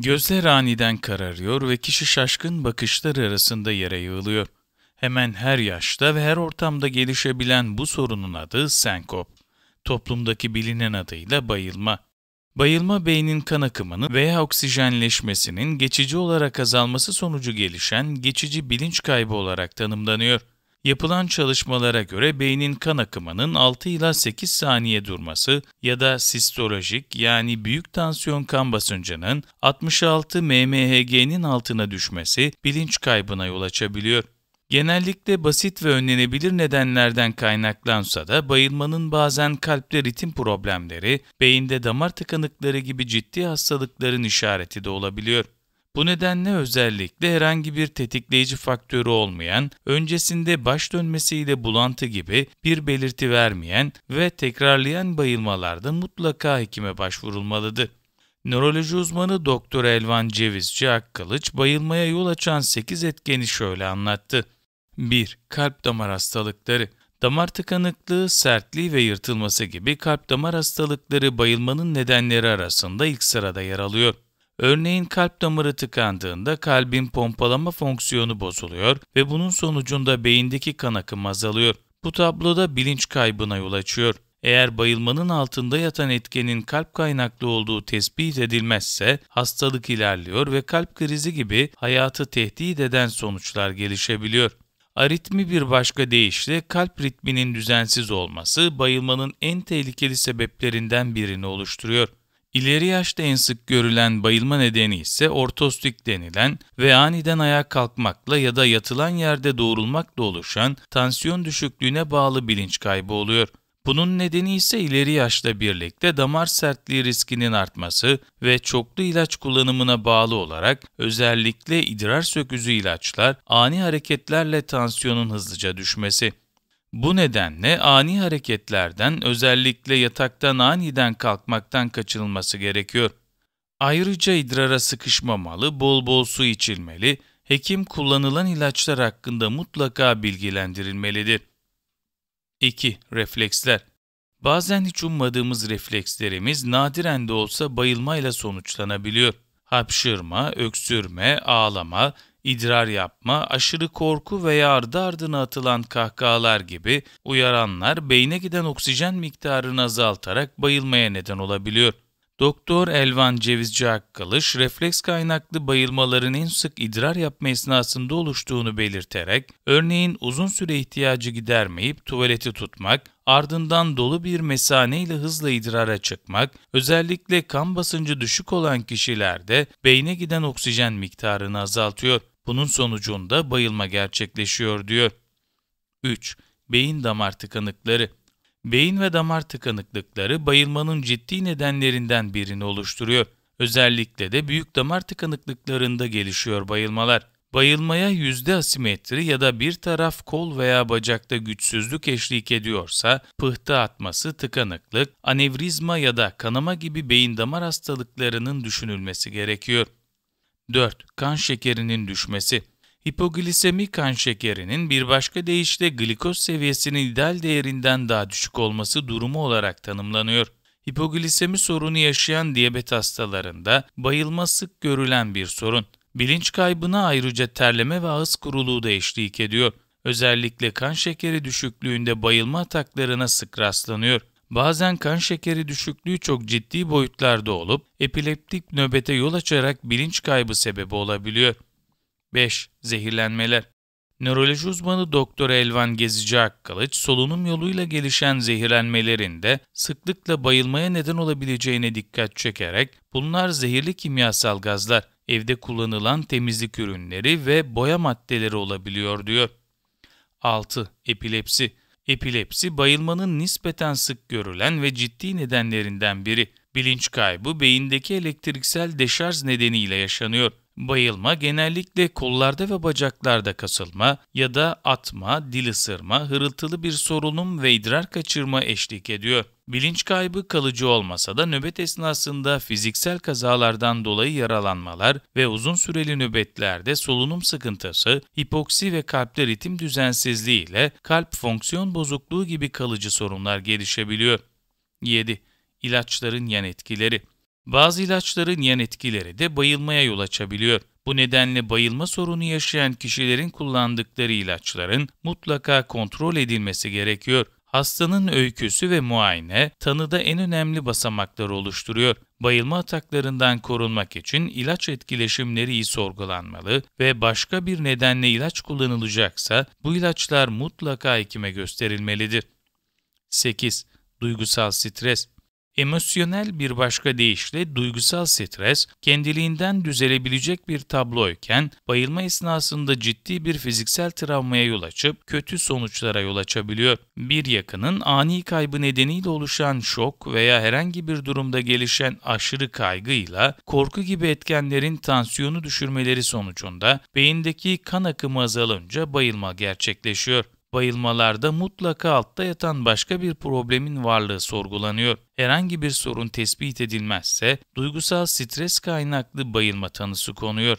Gözler aniden kararıyor ve kişi şaşkın bakışlar arasında yere yığılıyor. Hemen her yaşta ve her ortamda gelişebilen bu sorunun adı senkop. Toplumdaki bilinen adıyla bayılma. Bayılma beynin kan akımının veya oksijenleşmesinin geçici olarak azalması sonucu gelişen geçici bilinç kaybı olarak tanımlanıyor. Yapılan çalışmalara göre beynin kan akımının 6 ila 8 saniye durması ya da sistolojik yani büyük tansiyon kan basıncının 66 mmHg'nin altına düşmesi bilinç kaybına yol açabiliyor. Genellikle basit ve önlenebilir nedenlerden kaynaklansa da bayılmanın bazen kalpte ritim problemleri, beyinde damar tıkanıkları gibi ciddi hastalıkların işareti de olabiliyor. Bu nedenle özellikle herhangi bir tetikleyici faktörü olmayan, öncesinde baş dönmesiyle bulantı gibi bir belirti vermeyen ve tekrarlayan bayılmalarda mutlaka hekime başvurulmalıdır. Nöroloji uzmanı Doktor Elvan Cevizci Akkılıç bayılmaya yol açan 8 etkeni şöyle anlattı. 1. Kalp damar hastalıkları Damar tıkanıklığı, sertliği ve yırtılması gibi kalp damar hastalıkları bayılmanın nedenleri arasında ilk sırada yer alıyor. Örneğin kalp damarı tıkandığında kalbin pompalama fonksiyonu bozuluyor ve bunun sonucunda beyindeki kan akımı azalıyor. Bu tabloda bilinç kaybına yol açıyor. Eğer bayılmanın altında yatan etkenin kalp kaynaklı olduğu tespit edilmezse hastalık ilerliyor ve kalp krizi gibi hayatı tehdit eden sonuçlar gelişebiliyor. Aritmi bir başka deyişle kalp ritminin düzensiz olması bayılmanın en tehlikeli sebeplerinden birini oluşturuyor. İleri yaşta en sık görülen bayılma nedeni ise ortostik denilen ve aniden ayağa kalkmakla ya da yatılan yerde doğrulmakla oluşan tansiyon düşüklüğüne bağlı bilinç kaybı oluyor. Bunun nedeni ise ileri yaşla birlikte damar sertliği riskinin artması ve çoklu ilaç kullanımına bağlı olarak özellikle idrar sökücü ilaçlar ani hareketlerle tansiyonun hızlıca düşmesi. Bu nedenle ani hareketlerden özellikle yataktan aniden kalkmaktan kaçınılması gerekiyor. Ayrıca idrara sıkışmamalı, bol bol su içilmeli, hekim kullanılan ilaçlar hakkında mutlaka bilgilendirilmelidir. 2. Refleksler Bazen hiç ummadığımız reflekslerimiz nadiren de olsa bayılmayla sonuçlanabiliyor. Hapşırma, öksürme, ağlama, idrar yapma, aşırı korku veya ardı ardına atılan kahkahalar gibi uyaranlar beyne giden oksijen miktarını azaltarak bayılmaya neden olabiliyor. Doktor Elvan Cevizci Akkalış, refleks kaynaklı bayılmaların en sık idrar yapma esnasında oluştuğunu belirterek, örneğin uzun süre ihtiyacı gidermeyip tuvaleti tutmak, ardından dolu bir mesane ile hızla idrara çıkmak, özellikle kan basıncı düşük olan kişilerde beyne giden oksijen miktarını azaltıyor. Bunun sonucunda bayılma gerçekleşiyor diyor. 3. Beyin damar tıkanıkları beyin ve damar tıkanıklıkları bayılmanın ciddi nedenlerinden birini oluşturuyor. Özellikle de büyük damar tıkanıklıklarında gelişiyor bayılmalar. Bayılmaya yüzde asimetri ya da bir taraf kol veya bacakta güçsüzlük eşlik ediyorsa, pıhtı atması, tıkanıklık, anevrizma ya da kanama gibi beyin damar hastalıklarının düşünülmesi gerekiyor. 4. Kan şekerinin düşmesi Hipoglisemik kan şekerinin bir başka deyişle glikoz seviyesinin ideal değerinden daha düşük olması durumu olarak tanımlanıyor. Hipoglisemi sorunu yaşayan diyabet hastalarında bayılma sık görülen bir sorun. Bilinç kaybına ayrıca terleme ve ağız kuruluğu da eşlik ediyor. Özellikle kan şekeri düşüklüğünde bayılma ataklarına sık rastlanıyor. Bazen kan şekeri düşüklüğü çok ciddi boyutlarda olup epileptik nöbete yol açarak bilinç kaybı sebebi olabiliyor. 5. Zehirlenmeler Nöroloji uzmanı Doktor Elvan Gezici Akkılıç, solunum yoluyla gelişen zehirlenmelerinde sıklıkla bayılmaya neden olabileceğine dikkat çekerek, bunlar zehirli kimyasal gazlar, evde kullanılan temizlik ürünleri ve boya maddeleri olabiliyor diyor. 6. Epilepsi Epilepsi bayılmanın nispeten sık görülen ve ciddi nedenlerinden biri. Bilinç kaybı beyindeki elektriksel deşarj nedeniyle yaşanıyor. Bayılma genellikle kollarda ve bacaklarda kasılma ya da atma, dil ısırma, hırıltılı bir sorunum ve idrar kaçırma eşlik ediyor. Bilinç kaybı kalıcı olmasa da nöbet esnasında fiziksel kazalardan dolayı yaralanmalar ve uzun süreli nöbetlerde solunum sıkıntısı, hipoksi ve kalpte ritim düzensizliği ile kalp fonksiyon bozukluğu gibi kalıcı sorunlar gelişebiliyor. 7. İlaçların yan etkileri bazı ilaçların yan etkileri de bayılmaya yol açabiliyor. Bu nedenle bayılma sorunu yaşayan kişilerin kullandıkları ilaçların mutlaka kontrol edilmesi gerekiyor. Hastanın öyküsü ve muayene tanıda en önemli basamakları oluşturuyor. Bayılma ataklarından korunmak için ilaç etkileşimleri iyi sorgulanmalı ve başka bir nedenle ilaç kullanılacaksa bu ilaçlar mutlaka hekime gösterilmelidir. 8. Duygusal stres Emosyonel bir başka deyişle duygusal stres kendiliğinden düzelebilecek bir tabloyken bayılma esnasında ciddi bir fiziksel travmaya yol açıp kötü sonuçlara yol açabiliyor. Bir yakının ani kaybı nedeniyle oluşan şok veya herhangi bir durumda gelişen aşırı kaygıyla korku gibi etkenlerin tansiyonu düşürmeleri sonucunda beyindeki kan akımı azalınca bayılma gerçekleşiyor. Bayılmalarda mutlaka altta yatan başka bir problemin varlığı sorgulanıyor. Herhangi bir sorun tespit edilmezse duygusal stres kaynaklı bayılma tanısı konuyor.